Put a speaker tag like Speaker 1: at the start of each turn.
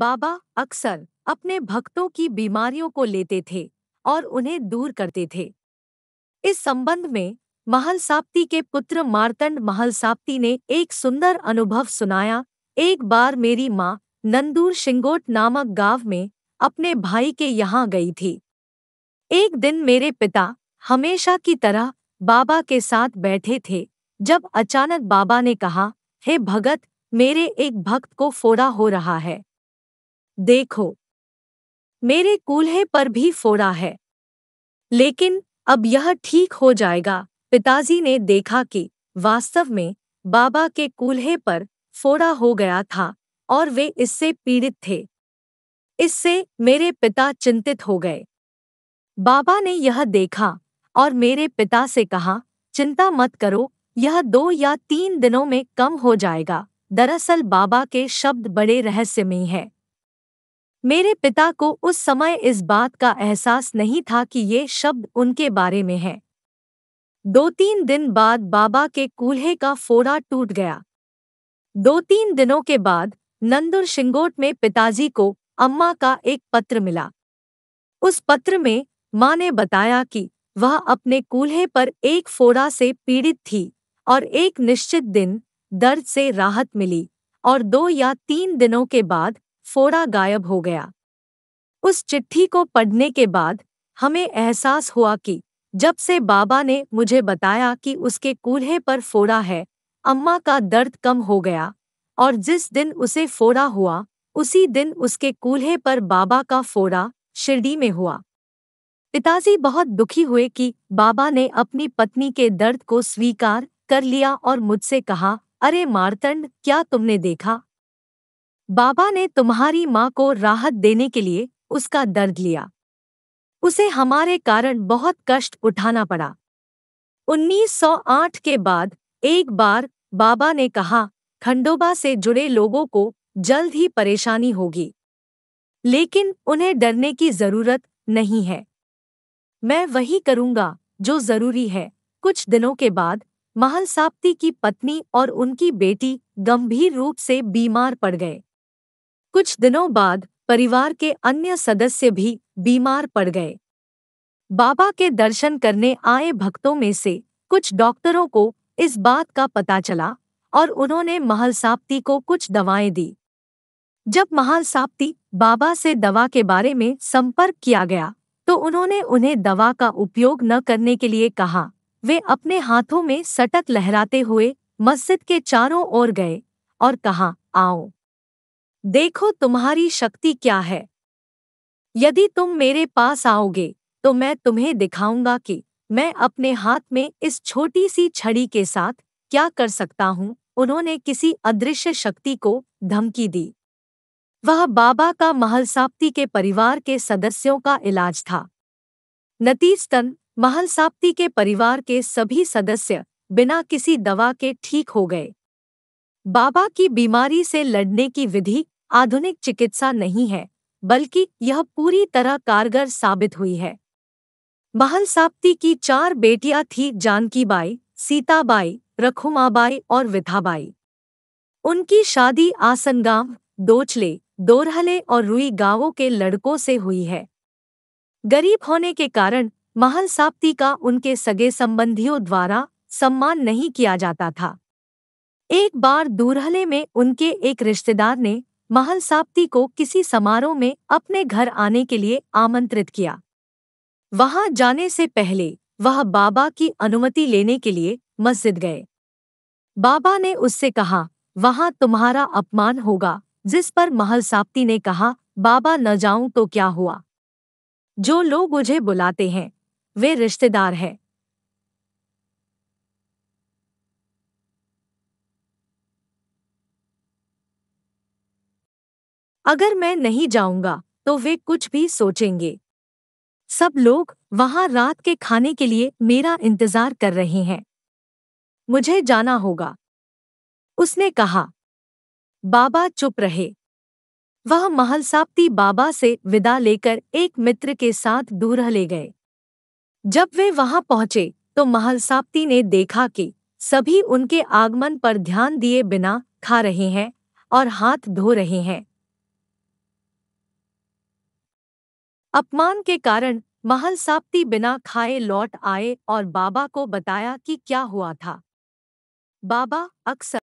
Speaker 1: बाबा अक्सर अपने भक्तों की बीमारियों को लेते थे और उन्हें दूर करते थे इस संबंध में महल साप्ती के पुत्र मारतंड महल साप्ती ने एक सुंदर अनुभव सुनाया एक बार मेरी माँ नंदूर शिंगोट नामक गांव में अपने भाई के यहाँ गई थी एक दिन मेरे पिता हमेशा की तरह बाबा के साथ बैठे थे जब अचानक बाबा ने कहा हे भगत मेरे एक भक्त को फोड़ा हो रहा है देखो मेरे कूल्हे पर भी फोड़ा है लेकिन अब यह ठीक हो जाएगा पिताजी ने देखा कि वास्तव में बाबा के कूल्हे पर फोड़ा हो गया था और वे इससे पीड़ित थे इससे मेरे पिता चिंतित हो गए बाबा ने यह देखा और मेरे पिता से कहा चिंता मत करो यह दो या तीन दिनों में कम हो जाएगा दरअसल बाबा के शब्द बड़े रहस्यमय हैं मेरे पिता को उस समय इस बात का एहसास नहीं था कि ये शब्द उनके बारे में है दो तीन दिन बाद बाबा के कूल्हे का फोड़ा टूट गया दो तीन दिनों के बाद नंदुर शिंगोट में पिताजी को अम्मा का एक पत्र मिला उस पत्र में माँ ने बताया कि वह अपने कूल्हे पर एक फोड़ा से पीड़ित थी और एक निश्चित दिन दर्द से राहत मिली और दो या तीन दिनों के बाद फोड़ा गायब हो गया उस चिट्ठी को पढ़ने के बाद हमें एहसास हुआ कि जब से बाबा ने मुझे बताया कि उसके कूल्हे पर फोड़ा है अम्मा का दर्द कम हो गया और जिस दिन उसे फोड़ा हुआ उसी दिन उसके कूल्हे पर बाबा का फोड़ा शिरडी में हुआ पिताजी बहुत दुखी हुए कि बाबा ने अपनी पत्नी के दर्द को स्वीकार कर लिया और मुझसे कहा अरे मारतंड क्या तुमने देखा बाबा ने तुम्हारी माँ को राहत देने के लिए उसका दर्द लिया उसे हमारे कारण बहुत कष्ट उठाना पड़ा 1908 के बाद एक बार बाबा ने कहा खंडोबा से जुड़े लोगों को जल्द ही परेशानी होगी लेकिन उन्हें डरने की जरूरत नहीं है मैं वही करूंगा जो जरूरी है कुछ दिनों के बाद महल साप्ती की पत्नी और उनकी बेटी गंभीर रूप से बीमार पड़ गए कुछ दिनों बाद परिवार के अन्य सदस्य भी बीमार पड़ गए बाबा के दर्शन करने आए भक्तों में से कुछ डॉक्टरों को इस बात का पता चला और उन्होंने महलसाप्ती को कुछ दवाएं दी जब साप्ती बाबा से दवा के बारे में संपर्क किया गया तो उन्होंने उन्हें दवा का उपयोग न करने के लिए कहा वे अपने हाथों में सटक लहराते हुए मस्जिद के चारों ओर गए और कहा आओ देखो तुम्हारी शक्ति क्या है यदि तुम मेरे पास आओगे तो मैं तुम्हें दिखाऊंगा कि मैं अपने हाथ में इस छोटी सी छड़ी के साथ क्या कर सकता हूँ उन्होंने किसी अदृश्य शक्ति को धमकी दी वह बाबा का महलसाप्ती के परिवार के सदस्यों का इलाज था नतीजतन महलसाप्ती के परिवार के सभी सदस्य बिना किसी दवा के ठीक हो गए बाबा की बीमारी से लड़ने की विधि आधुनिक चिकित्सा नहीं है बल्कि यह पूरी तरह कारगर साबित हुई है महल साप्ती की चार बेटियां थीं जानकीबाई सीताबाई रखुमाबाई और विथाबाई उनकी शादी आसनगांव दोचले दोरहले और रुई गांवों के लड़कों से हुई है गरीब होने के कारण महल साप्ती का उनके सगे संबंधियों द्वारा सम्मान नहीं किया जाता था एक बार दूरहले में उनके एक रिश्तेदार ने महल साप्ती को किसी समारोह में अपने घर आने के लिए आमंत्रित किया वहां जाने से पहले वह बाबा की अनुमति लेने के लिए मस्जिद गए बाबा ने उससे कहा वहां तुम्हारा अपमान होगा जिस पर महल साप्ती ने कहा बाबा न जाऊं तो क्या हुआ जो लोग मुझे बुलाते हैं वे रिश्तेदार हैं अगर मैं नहीं जाऊंगा तो वे कुछ भी सोचेंगे सब लोग वहां रात के खाने के लिए मेरा इंतजार कर रहे हैं मुझे जाना होगा उसने कहा बाबा चुप रहे वह महलसाप्ती बाबा से विदा लेकर एक मित्र के साथ दूर ले गए जब वे वहां पहुंचे तो महलसाप्ती ने देखा कि सभी उनके आगमन पर ध्यान दिए बिना खा रहे हैं और हाथ धो रहे हैं अपमान के कारण महल साप्ती बिना खाए लौट आए और बाबा को बताया कि क्या हुआ था बाबा अक्सर